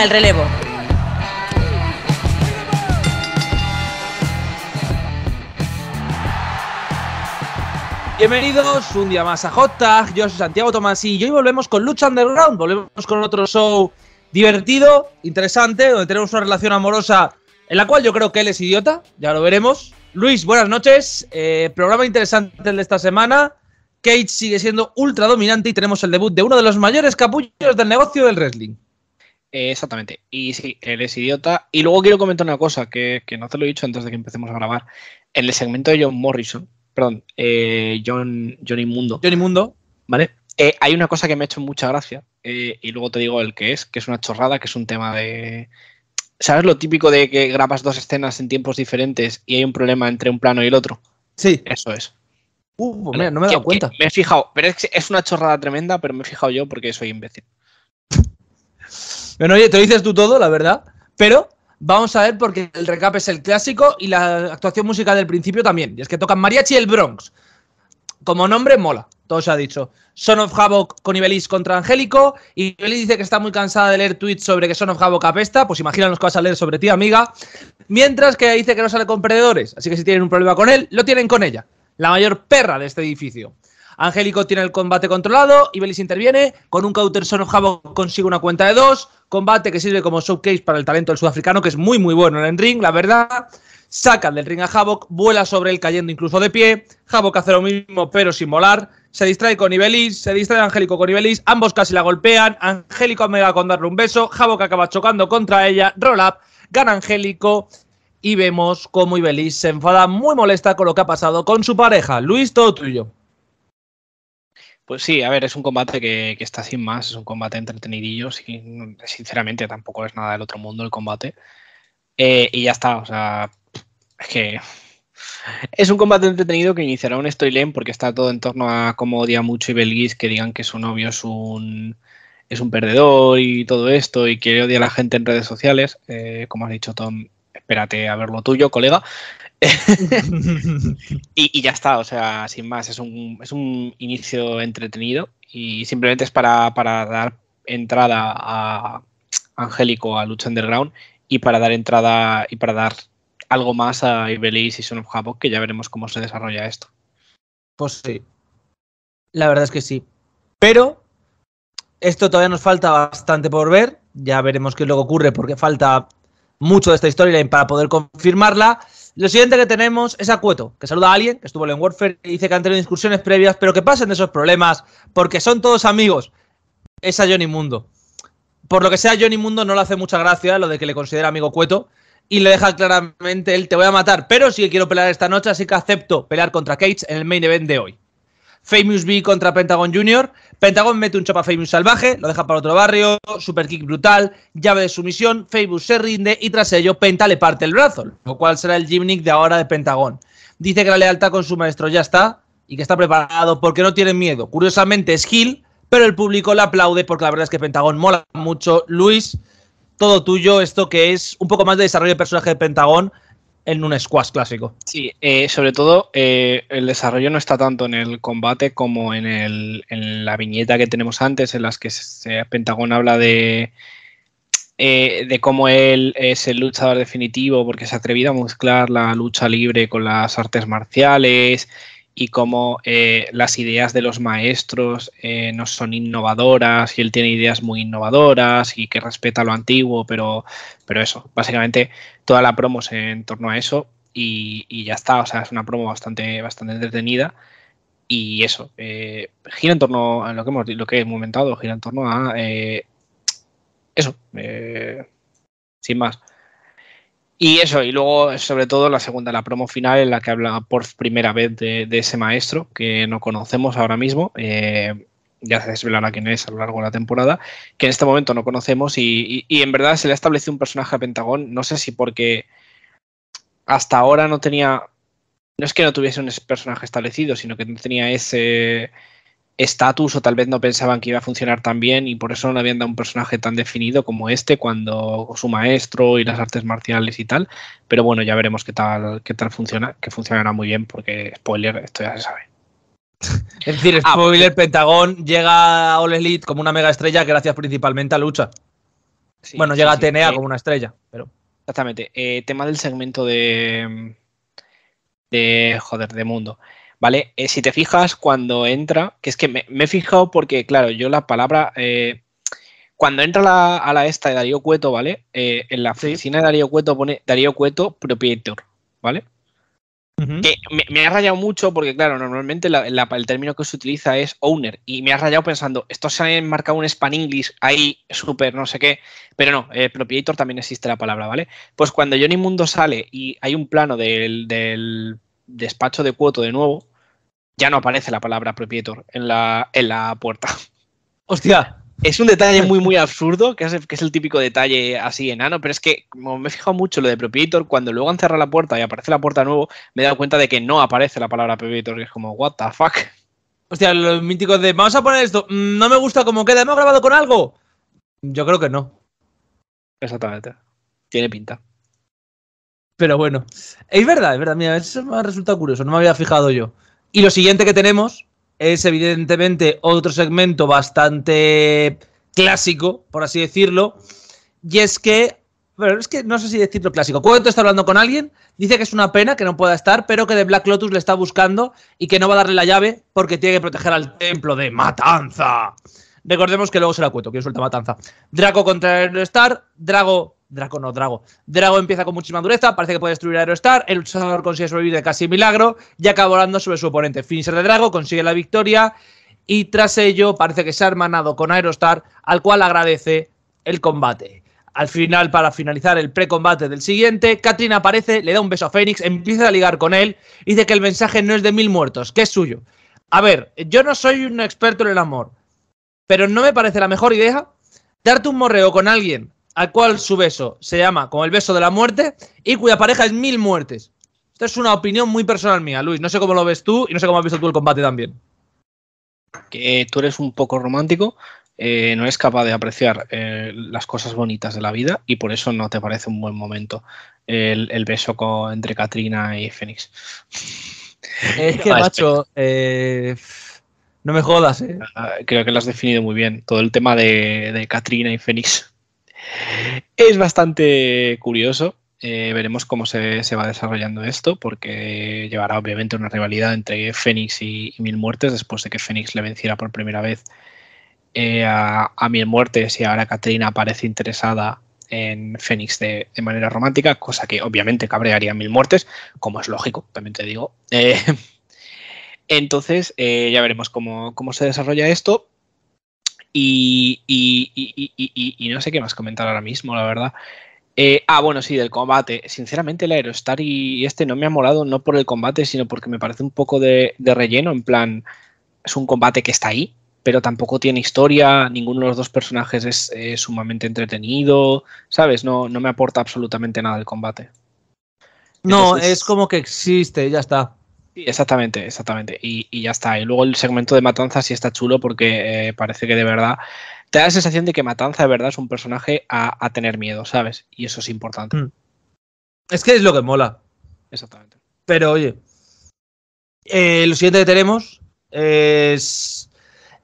el relevo. Bienvenidos un día más a Hot Tag. Yo soy Santiago Tomasi y hoy volvemos con Lucha Underground. Volvemos con otro show divertido, interesante, donde tenemos una relación amorosa en la cual yo creo que él es idiota. Ya lo veremos. Luis, buenas noches. Eh, programa interesante de esta semana. Cage sigue siendo ultra dominante y tenemos el debut de uno de los mayores capullos del negocio del wrestling exactamente. Y sí, es idiota. Y luego quiero comentar una cosa que, no te lo he dicho antes de que empecemos a grabar. En el segmento de John Morrison, perdón, eh, John, Johnny Mundo. Johnny Mundo. ¿Vale? Eh, hay una cosa que me ha hecho mucha gracia. Eh, y luego te digo el que es, que es una chorrada, que es un tema de. ¿Sabes lo típico de que grabas dos escenas en tiempos diferentes y hay un problema entre un plano y el otro? Sí. Eso es. Uh, pues no me he dado cuenta. me he fijado, pero es, es una chorrada tremenda, pero me he fijado yo porque soy imbécil. Bueno, oye, te dices tú todo, la verdad. Pero vamos a ver porque el recap es el clásico y la actuación musical del principio también. Y es que tocan Mariachi y el Bronx. Como nombre, mola. Todo se ha dicho. Son of Havoc con Ibelis contra Angélico. Y Ibelis dice que está muy cansada de leer tweets sobre que Son of Havoc apesta. Pues imagínanos que vas a leer sobre ti, amiga. Mientras que dice que no sale con perdedores. Así que si tienen un problema con él, lo tienen con ella. La mayor perra de este edificio. Angélico tiene el combate controlado, Ibelis interviene, con un counter solo of consigue una cuenta de dos, combate que sirve como showcase para el talento del sudafricano, que es muy muy bueno en el ring, la verdad. Saca del ring a Havoc, vuela sobre él cayendo incluso de pie, Havoc hace lo mismo pero sin molar, se distrae con Ibelis, se distrae Angélico con Ibelis, ambos casi la golpean, Angélico va con darle un beso, Havoc acaba chocando contra ella, roll up, gana Angélico y vemos cómo Ibelis se enfada muy molesta con lo que ha pasado con su pareja. Luis, todo tuyo. Pues sí, a ver, es un combate que, está sin más, es un combate entretenidillo, sinceramente tampoco es nada del otro mundo el combate. Eh, y ya está, o sea, es que es un combate entretenido que iniciará un storyline porque está todo en torno a cómo odia mucho y que digan que su novio es un, es un perdedor y todo esto y que odia a la gente en redes sociales. Eh, como has dicho, Tom, espérate a ver lo tuyo, colega. y, ya está, o sea, sin más, es un, inicio entretenido y simplemente es para, dar entrada a Angélico a Lucha Underground y para dar entrada y para dar algo más a Ibelis y Son of Havoc, que ya veremos cómo se desarrolla esto. Pues sí, la verdad es que sí. Pero esto todavía nos falta bastante por ver, ya veremos qué luego ocurre porque falta mucho de esta historia para poder confirmarla. Lo siguiente que tenemos es a Cueto, que saluda a alguien que estuvo en Warfare y dice que han tenido discusiones previas, pero que pasen de esos problemas porque son todos amigos. Es a Johnny Mundo. Por lo que sea, Johnny Mundo no le hace mucha gracia lo de que le considera amigo Cueto y le deja claramente él te voy a matar, pero sí que quiero pelear esta noche, así que acepto pelear contra Cage en el main event de hoy. Famous B contra Pentagon Jr., Pentagon mete un chapa Famous salvaje, lo deja para otro barrio, superkick brutal, llave de sumisión, Famous se rinde y tras ello Penta le parte el brazo, lo cual será el gimnick de ahora de Pentagon. Dice que la lealtad con su maestro ya está y que está preparado porque no tiene miedo. Curiosamente es Gil, pero el público le aplaude porque la verdad es que Pentagon mola mucho. Luis, todo tuyo, esto que es un poco más de desarrollo de personaje de Pentagon, en un squash clásico. Sí, eh, sobre todo eh, el desarrollo no está tanto en el combate como en, el, en la viñeta que tenemos antes, en las que Pentagón habla de, eh, de cómo él es el luchador definitivo porque se ha atrevido a mezclar la lucha libre con las artes marciales y cómo las ideas de los maestros no son innovadoras y él tiene ideas muy innovadoras y que respeta lo antiguo, pero, pero eso, básicamente toda la promo es en torno a eso y, ya está, o sea, es una promo bastante, bastante entretenida y eso, eh, gira en torno a lo que hemos lo que he comentado, gira en torno a eh, eso, eh, sin más. Y eso, y luego sobre todo la segunda, la promo final en la que habla por primera vez de, ese maestro que no conocemos ahora mismo. Eh, ya se desvelará quién es a lo largo de la temporada, que en este momento no conocemos y, en verdad se le ha establecido un personaje a Pentagón, no sé si porque hasta ahora no tenía, no es que no tuviese un personaje establecido, sino que no tenía ese estatus o tal vez no pensaban que iba a funcionar tan bien y por eso no le habían dado un personaje tan definido como este cuando su maestro y las artes marciales y tal, pero bueno, ya veremos qué tal, qué tal funciona, que funcionará muy bien porque spoiler, esto ya se sabe. es decir, ah, pues spoiler, Pentagón llega a All Elite como una mega estrella gracias principalmente a Lucha. bueno, llega a TNA eh, como una estrella, pero... Exactamente. Eh, tema del segmento de... De... Joder, de mundo. ¿Vale? Eh, si te fijas, cuando entra, que es que me, he fijado porque, claro, yo la palabra... cuando entra la, a la esta de Darío Cueto, ¿vale? en la oficina de Darío Cueto pone Darío Cueto Propietor, ¿vale? me, ha rayado mucho porque, claro, normalmente el término que se utiliza es owner y me ha rayado pensando, esto se ha enmarcado un span English ahí, súper, no sé qué, pero no, el eh, proprietor también existe la palabra, ¿vale? Pues cuando Johnny Mundo sale y hay un plano del, despacho de cuoto de nuevo, ya no aparece la palabra propietor en la, en la puerta. Hostia, es un detalle muy, muy absurdo, que es, el, típico detalle así enano, pero es que como me he fijado mucho lo de propietor cuando luego han la puerta y aparece la puerta nuevo, me he dado cuenta de que no aparece la palabra propietor que es como, what the fuck. Hostia, los míticos de, vamos a poner esto, mm, no me gusta como queda, ¿hemos grabado con algo? Yo creo que no. Exactamente. Tiene pinta. Pero bueno, es verdad, es verdad, mira, eso me ha resultado curioso, no me había fijado yo. Y lo siguiente que tenemos es evidentemente otro segmento bastante clásico, por así decirlo, y es que, bueno, es que no sé si decirlo clásico. Cuento está hablando con alguien, dice que es una pena que no pueda estar, pero que de Black Lotus le está buscando y que no va a darle la llave porque tiene que proteger al templo de Matanza. Recordemos que luego será Cueto, que suelta Matanza. Draco contra el Star, Drago Draco no, Drago. Drago empieza con muchísima dureza, parece que puede destruir a Aerostar, el luchador consigue sobrevivir de casi milagro y acaba volando sobre su oponente. Finisher de Drago consigue la victoria y tras ello parece que se ha hermanado con Aerostar, al cual agradece el combate. Al final, para finalizar el precombate del siguiente, Katrina aparece, le da un beso a Fénix, empieza a ligar con él, y dice que el mensaje no es de mil muertos, que es suyo. A ver, yo no soy un experto en el amor, pero no me parece la mejor idea darte un morreo con alguien al cual su beso se llama como el beso de la muerte y cuya pareja es mil muertes. Esta es una opinión muy personal mía, Luis. No sé cómo lo ves tú y no sé cómo has visto tú el combate también. Que tú eres un poco romántico, eh, no eres capaz de apreciar eh, las cosas bonitas de la vida y por eso no te parece un buen momento el, beso entre Katrina y Fénix. Es que, ah, macho, eh, no me jodas. Ah, creo que lo has definido muy bien. Todo el tema de, de Katrina y Fénix. Es bastante curioso. Eh, veremos cómo se, va desarrollando esto, porque llevará obviamente una rivalidad entre Fénix y, Mil Muertes, después de que Fénix le venciera por primera vez eh, a, Mil Muertes y ahora Catrina parece interesada en Fénix de, manera romántica, cosa que obviamente cabrearía a Mil Muertes, como es lógico, también te digo. Eh, entonces, ya veremos cómo, cómo se desarrolla esto, y, no sé qué más comentar ahora mismo, la verdad. Eh, ah, bueno, sí, del combate. Sinceramente, el Aerostar y este no me ha molado, no por el combate, sino porque me parece un poco de, relleno. En plan, es un combate que está ahí, pero tampoco tiene historia. Ninguno de los dos personajes es sumamente entretenido. ¿Sabes? No, no me aporta absolutamente nada el combate. No, es como que existe, ya está exactamente, exactamente. Y, ya está. Y luego el segmento de Matanza sí está chulo porque eh, parece que de verdad te da la sensación de que Matanza de verdad es un personaje a, tener miedo, ¿sabes? Y eso es importante. Mm. Es que es lo que mola. Exactamente. Pero oye, eh, lo siguiente que tenemos es,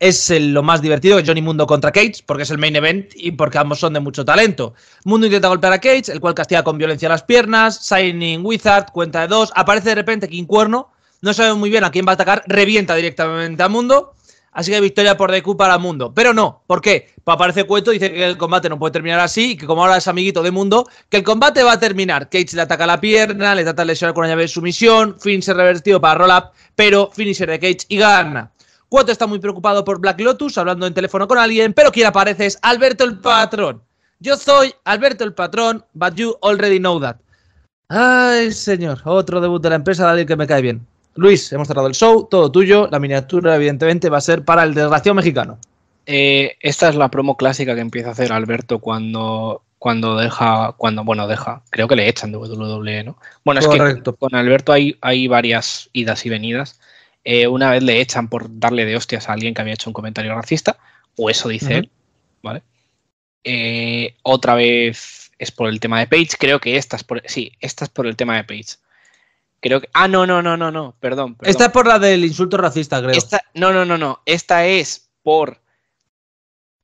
es lo más divertido, Johnny Mundo contra Cage, porque es el main event y porque ambos son de mucho talento. Mundo intenta golpear a Cage, el cual castiga con violencia las piernas, Signing Wizard, cuenta de dos, aparece de repente King Cuerno no sabemos muy bien a quién va a atacar, revienta directamente a Mundo. Así que victoria por DQ para Mundo. Pero no, ¿por qué? Pues aparece Cueto, dice que el combate no puede terminar así y que como ahora es amiguito de Mundo, que el combate va a terminar. Cage le ataca la pierna, le trata de lesionar con una llave de sumisión, se revertido para roll-up, pero finisher de Cage y gana. Cueto está muy preocupado por Black Lotus, hablando en teléfono con alguien, pero quien aparece es Alberto el Patrón. Yo soy Alberto el Patrón, but you already know that. Ay, señor, otro debut de la empresa de alguien que me cae bien. Luis, hemos cerrado el show, todo tuyo. La miniatura, evidentemente, va a ser para el desgraciado mexicano. Eh, esta es la promo clásica que empieza a hacer Alberto cuando, cuando deja, cuando, bueno, deja, creo que le echan de WWE, ¿no? Bueno, es que con Alberto hay, hay varias idas y venidas. Eh, una vez le echan por darle de hostias a alguien que había hecho un comentario racista, o eso dice él, ¿vale? Eh, otra vez es por el tema de Page, creo que esta es por, sí, esta es por el tema de Page. Creo que. Ah, no, no, no, no, no. Perdón, Esta es por la del insulto racista, creo. Esta... No, no, no, no. Esta es por.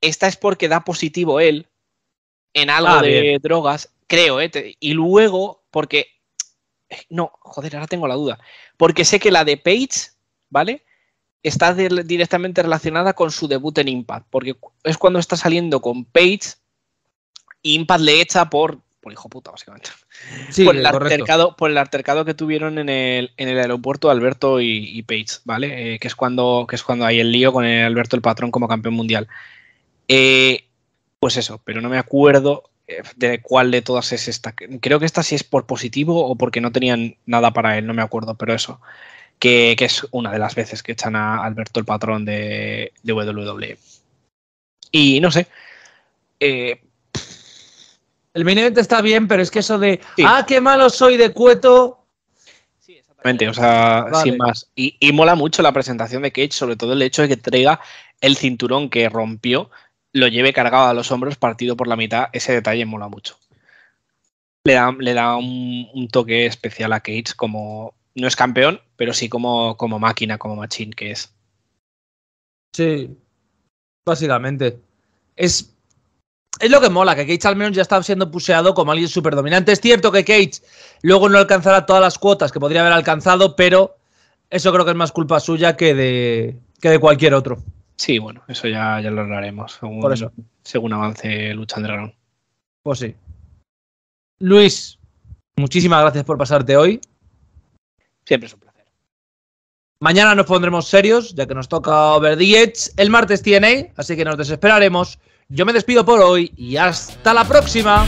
Esta es porque da positivo él en algo ah, de drogas, creo, ¿eh? Y luego, porque. No, joder, ahora tengo la duda. Porque sé que la de Page, ¿vale? Está directamente relacionada con su debut en Impact. Porque es cuando está saliendo con Page. Y Impact le echa por por hijo puta, básicamente. por, el altercado, que tuvieron en el, aeropuerto Alberto y, Page, ¿vale? Eh, que, es cuando, que es cuando hay el lío con Alberto el patrón como campeón mundial. Eh, pues eso, pero no me acuerdo eh, de cuál de todas es esta. Creo que esta sí es por positivo o porque no tenían nada para él, no me acuerdo, pero eso. Que, es una de las veces que echan a Alberto el patrón de, de WWE. Y no sé. El main está bien, pero es que eso de, ah, qué malo soy de cueto. Sí, exactamente, o sea, sin más. Y, mola mucho la presentación de Cage, sobre todo el hecho de que traiga el cinturón que rompió, lo lleve cargado a los hombros, partido por la mitad. Ese detalle mola mucho. Le da, le da un, toque especial a Cage como, no es campeón, pero sí como, como máquina, como machín que es. Sí, básicamente. Es es lo que mola, que Cage al menos ya está siendo puseado como alguien súper dominante. Es cierto que Cage luego no alcanzará todas las cuotas que podría haber alcanzado, pero eso creo que es más culpa suya que de, que de cualquier otro. Sí, bueno, eso ya, ya lo hablaremos según, Por eso. según avance Lucha Dragón. Pues sí. Luis, muchísimas gracias por pasarte hoy. Siempre es un placer. Mañana nos pondremos serios, ya que nos toca Over the El martes TNA, así que nos desesperaremos. Yo me despido por hoy y hasta la próxima.